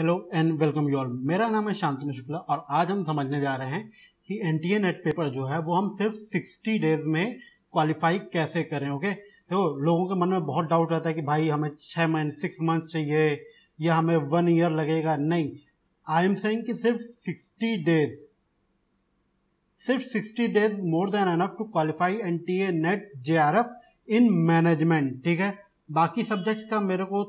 hello and welcome you all मेरा नाम है शांतनु शुक्ला और आज हम समझने जा रहे हैं कि N T A NET paper जो है वो हम सिर्फ 60 डेज में क्वालिफाई कैसे करें ओके देखो लोगों के मन में बहुत डाउट रहता है कि भाई हमें छः मंथ सिक्स मंथ्स चाहिए या हमें वन ईयर लगेगा नहीं आई एम सेइंग कि सिर्फ 60 डेज सिर्फ 60 days more than enough to qualify N T A NET J R F in management ठीक है बाकी सब्जेक्ट्स का मेरे को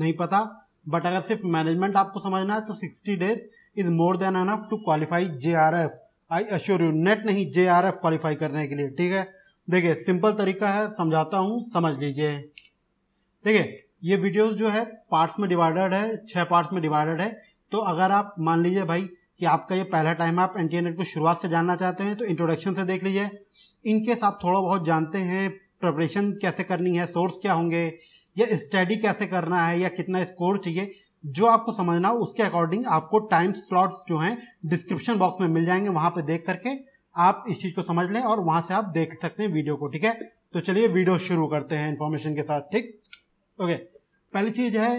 नहीं पता बट अगर सिर्फ मैनेजमेंट आपको समझना है तो sixty days is more than enough to qualify J R F I assure you NET नहीं जे आर एफ क्वालिफाई करने के लिए ठीक है देखिए सिंपल तरीका है समझाता हूँ समझ लीजिए देखिए ये वीडियोस जो है पार्ट्स में डिवाइडेड है छः पार्ट्स में डिवाइडेड है तो अगर आप मान लीजिए भाई कि आपका ये पहला टाइम आप एन टी को शुरुआत से जानना चाहते हैं तो इंट्रोडक्शन से देख लीजिए इनकेस आप थोड़ा बहुत जानते हैं प्रिपरेशन कैसे करनी है सोर्स क्या होंगे या स्टडी कैसे करना है या कितना स्कोर चाहिए जो आपको समझना हो उसके अकॉर्डिंग आपको टाइम स्लॉट जो है डिस्क्रिप्शन बॉक्स में मिल जाएंगे वहां पर देख करके आप इस चीज़ को समझ लें और वहां से आप देख सकते हैं वीडियो को ठीक है तो चलिए वीडियो शुरू करते हैं इन्फॉर्मेशन के साथ ठीक ओके पहली चीज़ है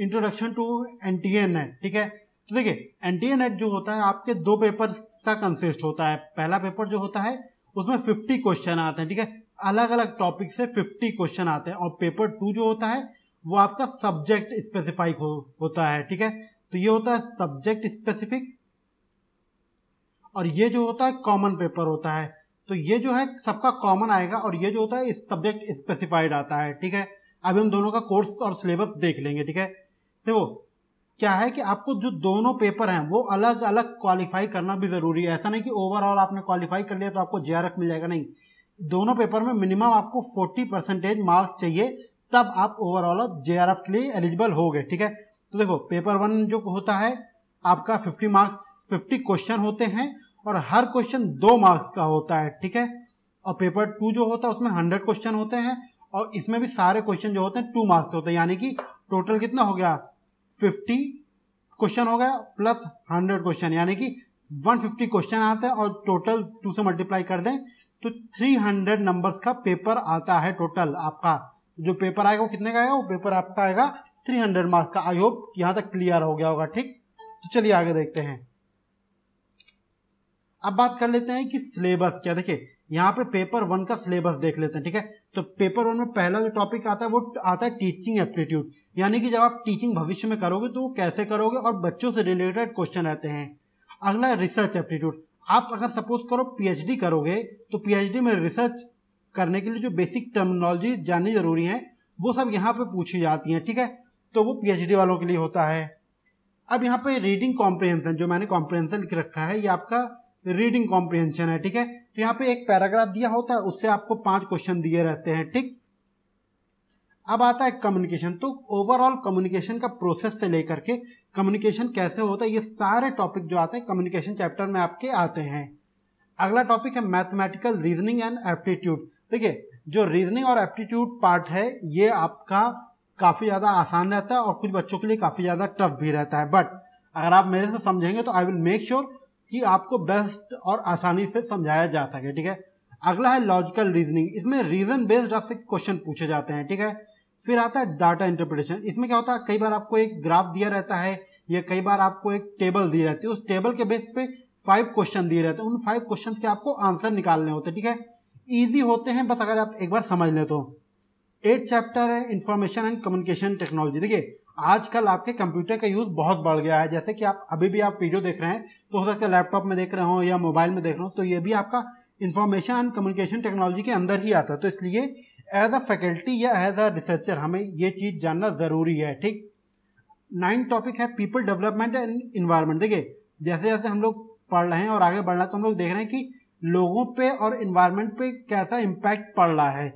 introduction to N T A NET ठीक है तो देखिए एन टी ए नेट जो होता है आपके दो पेपर का कंसिस्ट होता है पहला पेपर जो होता है उसमें फिफ्टी क्वेश्चन आते हैं ठीक है अलग अलग टॉपिक से 50 क्वेश्चन आते हैं और पेपर टू जो होता है वो आपका सब्जेक्ट स्पेसिफाइक हो, होता है ठीक है तो ये होता है सब्जेक्ट स्पेसिफिक और ये जो होता है कॉमन पेपर होता है तो ये जो है सबका कॉमन आएगा और ये जो होता है सब्जेक्ट स्पेसिफाइड आता है ठीक है अभी हम दोनों का कोर्स और सिलेबस देख लेंगे ठीक है देखो क्या है कि आपको जो दोनों पेपर हैं वो अलग अलग क्वालिफाई करना भी ज़रूरी है ऐसा नहीं कि ओवरऑल आपने क्वालिफाई कर लिया तो आपको जे मिल जाएगा नहीं दोनों पेपर में मिनिमम आपको 40 परसेंटेज मार्क्स चाहिए तब आप ओवरऑल जे के लिए एलिजिबल हो गए ठीक है तो देखो पेपर वन जो होता है आपका 50 मार्क्स 50 क्वेश्चन होते हैं और हर क्वेश्चन दो मार्क्स का होता है ठीक है और पेपर टू जो होता है उसमें हंड्रेड क्वेश्चन होते हैं और इसमें भी सारे क्वेश्चन जो होते हैं टू मार्क्स के होते हैं यानी कि टोटल कितना हो गया फिफ्टी क्वेश्चन हो गया प्लस हंड्रेड क्वेश्चन यानी कि 150 क्वेश्चन आते हैं और टोटल टू से मल्टीप्लाई कर दें तो 300 नंबर्स का पेपर आता है टोटल आपका जो पेपर आएगा वो कितने का आएगा वो पेपर आपका आएगा 300 मार्क्स का आई होप यहां तक क्लियर हो गया होगा ठीक तो चलिए आगे देखते हैं अब बात कर लेते हैं कि सिलेबस क्या देखिए यहाँ पे पेपर वन का सिलेबस देख लेते हैं ठीक है तो पेपर वन में पहला जो टॉपिक आता है वो आता है टीचिंग एप्टीट्यूड यानी कि जब आप टीचिंग भविष्य में करोगे तो कैसे करोगे और बच्चों से रिलेटेड क्वेश्चन आते हैं अगला रिसर्च एप्टीट्यूड आप अगर सपोज करो पीएचडी करोगे तो पीएचडी में रिसर्च करने के लिए जो बेसिक टर्मिनोलॉजी जाननी ज़रूरी है वो सब यहाँ पे पूछी जाती हैं ठीक है तो वो पीएचडी वालों के लिए होता है अब यहाँ पे रीडिंग कॉम्प्रिहेंशन जो मैंने कॉम्प्रिहेंशन लिख रखा है ये आपका रीडिंग कॉम्प्रिहेंशन है ठीक है तो यहाँ पे एक पैराग्राफ दिया होता है उससे आपको पांच क्वेश्चन दिए रहते हैं ठीक अब आता है कम्युनिकेशन तो ओवरऑल कम्युनिकेशन का प्रोसेस से लेकर के कम्युनिकेशन कैसे होता है ये सारे टॉपिक जो आते हैं कम्युनिकेशन चैप्टर में आपके आते हैं अगला टॉपिक है मैथमेटिकल रीजनिंग एंड एप्टीट्यूड देखिए जो रीजनिंग और एप्टीट्यूड पार्ट है ये आपका काफ़ी ज़्यादा आसान रहता है और कुछ बच्चों के लिए काफ़ी ज़्यादा टफ भी रहता है बट अगर आप मेरे से समझेंगे तो आई विल मेक श्योर कि आपको बेस्ट और आसानी से समझाया जा सके ठीक है अगला है लॉजिकल रीजनिंग इसमें रीजन बेस्ड आपसे क्वेश्चन पूछे जाते हैं ठीक है फिर आता है डाटा इंटरप्रिटेशन इसमें क्या होता है कई बार आपको एक ग्राफ दिया रहता है या कई बार आपको एक टेबल दी रहती है उस टेबल के बेस पे फाइव क्वेश्चन दिए रहते हैं उन फाइव क्वेश्चन के आपको आंसर निकालने होते हैं ठीक है ईजी होते हैं बस अगर आप एक बार समझ लें तो एट चैप्टर है इन्फॉर्मेशन एंड कम्युनिकेशन टेक्नोलॉजी देखिए आजकल आपके कंप्यूटर का यूज बहुत बढ़ गया है जैसे कि आप अभी भी आप वीडियो देख रहे हैं तो हो सकता है लैपटॉप में देख रहे हो या मोबाइल में देख रहे हो तो ये भी आपका इंफॉर्मेशन एंड कम्युनिकेशन टेक्नोलॉजी के अंदर ही आता है तो इसलिए एज अ फैकल्टी या एज अ रिसर्चर हमें ये चीज़ जानना ज़रूरी है ठीक नाइन्थ टॉपिक है पीपल डेवलपमेंट एंड इन्वायरमेंट देखिए जैसे जैसे हम लोग पढ़ रहे हैं और आगे बढ़ रहा है तो हम लोग देख रहे हैं कि लोगों पे और इन्वायरमेंट पे कैसा इम्पैक्ट पड़ रहा है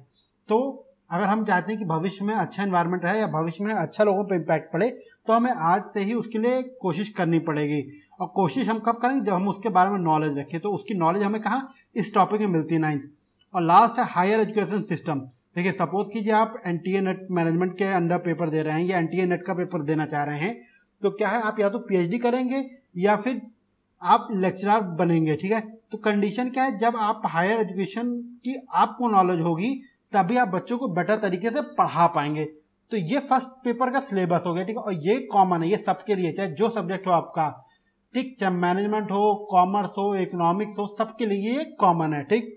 तो अगर हम चाहते हैं कि भविष्य में अच्छा इन्वायरमेंट रहे या भविष्य में अच्छा लोगों पे इम्पैक्ट पड़े तो हमें आज से ही उसके लिए कोशिश करनी पड़ेगी और कोशिश हम कब करेंगे जब हम उसके बारे में नॉलेज रखें तो उसकी नॉलेज हमें कहाँ इस टॉपिक में मिलती है नाइन्थ और लास्ट है हायर एजुकेशन सिस्टम देखिए सपोज कीजिए आप N T A NET management के अंडर पेपर दे रहे हैं या एन टी ए नेट का पेपर देना चाह रहे हैं तो क्या है आप या तो पी करेंगे या फिर आप लेक्चरर बनेंगे ठीक है तो कंडीशन क्या है जब आप हायर एजुकेशन की आपको नॉलेज होगी तभी आप बच्चों को बेटर तरीके से पढ़ा पाएंगे तो ये फर्स्ट पेपर का सिलेबस हो गया ठीक है और ये कॉमन है ये सबके लिए चाहे जो सब्जेक्ट हो आपका ठीक चाहे मैनेजमेंट हो कॉमर्स हो इकोनॉमिक्स हो सबके लिए ये कॉमन है ठीक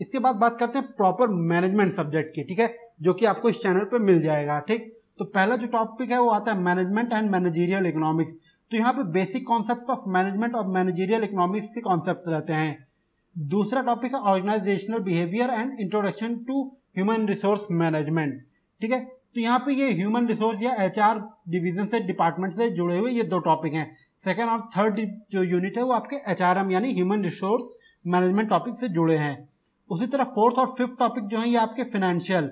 इसके बाद बात करते हैं प्रॉपर मैनेजमेंट सब्जेक्ट की ठीक है जो कि आपको इस चैनल पर मिल जाएगा ठीक तो पहला जो टॉपिक है वो आता है मैनेजमेंट एंड मैनेजीरियल इकोनॉमिक्स तो यहाँ पे बेसिक कॉन्सेप्ट ऑफ मैनेजमेंट और मैनेजीरियल इकोनॉमिक्स के कॉन्सेप्ट रहते हैं दूसरा टॉपिक है organisational behaviour and introduction to human resource management ठीक है तो यहाँ पे ये ह्यूमन रिसोर्स या एच डिवीजन से डिपार्टमेंट से जुड़े हुए ये दो टॉपिक हैं सेकेंड और थर्ड जो यूनिट है वो आपके एच यानी ह्यूमन रिसोर्स मैनेजमेंट टॉपिक से जुड़े हैं उसी तरह फोर्थ और फिफ्थ टॉपिक जो है ये आपके फाइनेंशियल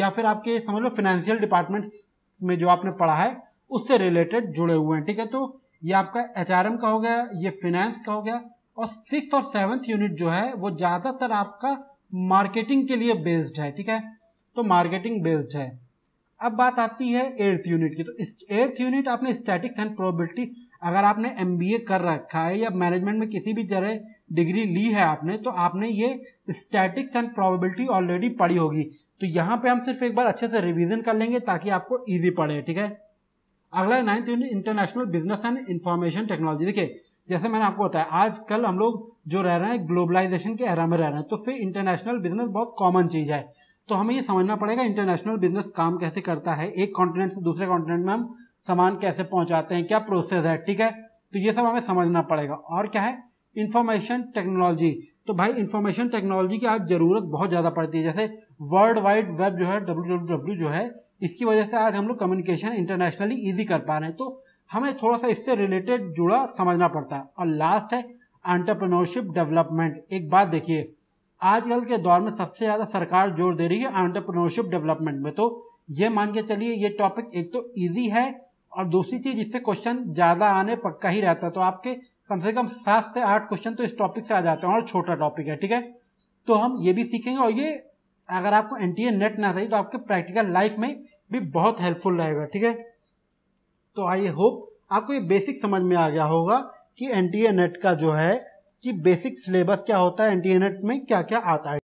या फिर आपके समझ लो फाइनेंशियल डिपार्टमेंट में जो आपने पढ़ा है उससे रिलेटेड जुड़े हुए हैं ठीक है तो ये आपका एच का हो गया ये फिनेंस का हो गया और सिक्स और सेवन्थ यूनिट जो है वो ज़्यादातर आपका मार्केटिंग के लिए बेस्ड है ठीक है तो मार्केटिंग बेस्ड है अब बात आती है एर्थ यूनिट की तो एर्थ यूनिट आपने स्टैटिक्स एंड प्रोबेबिलिटी अगर आपने एम कर रखा है या मैनेजमेंट में किसी भी जगह डिग्री ली है आपने तो आपने ये स्टैटिक्स एंड प्रोबेबिलिटी ऑलरेडी पढ़ी होगी तो यहाँ पे हम सिर्फ एक बार अच्छे से रिवीजन कर लेंगे ताकि आपको इजी पड़े ठीक है अगला ninth unit international business and information technology देखिए जैसे मैंने आपको बताया आजकल हम लोग जो रह रहे हैं ग्लोबलाइजेशन के एरा में रह रहे हैं तो फिर इंटरनेशनल बिजनेस बहुत कॉमन चीज़ है तो हमें ये समझना पड़ेगा इंटरनेशनल बिजनेस काम कैसे करता है एक कॉन्टिनेंट से दूसरे कॉन्टिनेंट में हम सामान कैसे पहुंचाते हैं क्या प्रोसेस है ठीक है तो ये सब हमें समझना पड़ेगा और क्या है इंफॉर्मेशन टेक्नोलॉजी तो भाई इंफॉर्मेशन टेक्नोलॉजी की आज ज़रूरत बहुत ज़्यादा पड़ती है जैसे वर्ल्ड वाइड वेब जो है डब्ल्यू जो है इसकी वजह से आज हम लोग कम्युनिकेशन इंटरनेशनली ईजी कर पा रहे हैं तो हमें थोड़ा सा इससे रिलेटेड जुड़ा समझना पड़ता है और लास्ट है एंटरप्रेन्योरशिप डेवलपमेंट एक बात देखिए आजकल के दौर में सबसे ज़्यादा सरकार जोर दे रही है आंट्रप्रनोरशिप डेवलपमेंट में तो ये मान के चलिए ये टॉपिक एक तो ईजी है और दूसरी चीज़ इससे क्वेश्चन ज़्यादा आने पक्का ही रहता है तो आपके कम से कम सात से आठ क्वेश्चन तो इस टॉपिक से आ जाते हैं और छोटा टॉपिक है ठीक है तो हम ये भी सीखेंगे और ये अगर आपको एन टी नेट ना चाहिए तो आपके प्रैक्टिकल लाइफ में भी बहुत हेल्पफुल रहेगा ठीक है तो आई होप आपको ये बेसिक समझ में आ गया होगा कि एन टी नेट का जो है कि बेसिक सिलेबस क्या होता है एनटीएनएट में क्या क्या आता है